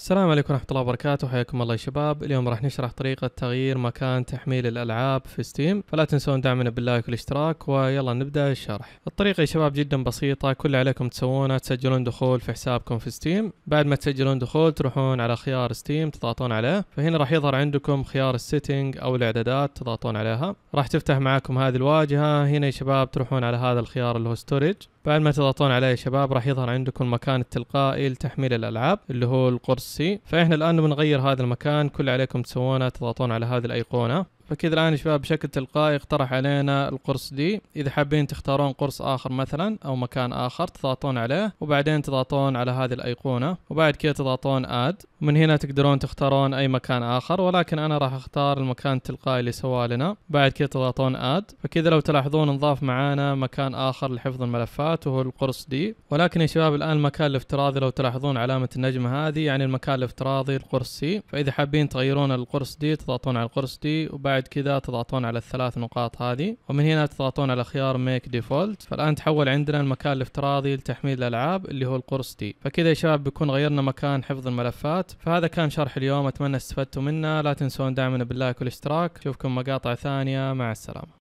السلام عليكم ورحمة الله وبركاته حياكم الله يا شباب اليوم راح نشرح طريقة تغيير مكان تحميل الألعاب في ستيم فلا تنسون دعمنا باللايك والاشتراك ويلا نبدأ الشرح الطريقة يا شباب جدا بسيطة كل اللي عليكم تسوونه تسجلون دخول في حسابكم في ستيم بعد ما تسجلون دخول تروحون على خيار ستيم تضغطون عليه فهنا راح يظهر عندكم خيار السيتنج أو الإعدادات تضغطون عليها راح تفتح معاكم هذه الواجهة هنا يا شباب تروحون على هذا الخيار اللي هو ستوريج بعد ما تضغطون عليه يا شباب راح يظهر عندكم المكان التلقائي لتحميل الالعاب اللي هو القرص سي فاحنا الان بنغير هذا المكان كل عليكم تسوونه تضغطون على هذه الايقونه فكذا الآن يا شباب بشكل تلقائي اقترح علينا القرص دي إذا حابين تختارون قرص آخر مثلا أو مكان آخر تضغطون عليه وبعدين تضغطون على هذه الأيقونة وبعد كذا تضغطون آد ومن هنا تقدرون تختارون أي مكان آخر ولكن أنا راح أختار المكان التلقائي اللي سواه لنا بعد كذا تضغطون آد فكذا لو تلاحظون انضاف معانا مكان آخر لحفظ الملفات وهو القرص دي ولكن يا شباب الآن المكان الافتراضي لو تلاحظون علامة النجمة هذه يعني المكان الافتراضي القرص سي فإذا حابين تغيرون القرص دي تضغطون على القرص دي وبعد بعد كذا تضغطون على الثلاث نقاط هذه ومن هنا تضغطون على خيار ميك ديفولت فالان تحول عندنا المكان الافتراضي لتحميل الالعاب اللي هو القرص دي فكذا يا شباب بيكون غيرنا مكان حفظ الملفات فهذا كان شرح اليوم اتمنى استفدتوا منه لا تنسون دعمنا باللايك والاشتراك اشوفكم مقاطع ثانيه مع السلامه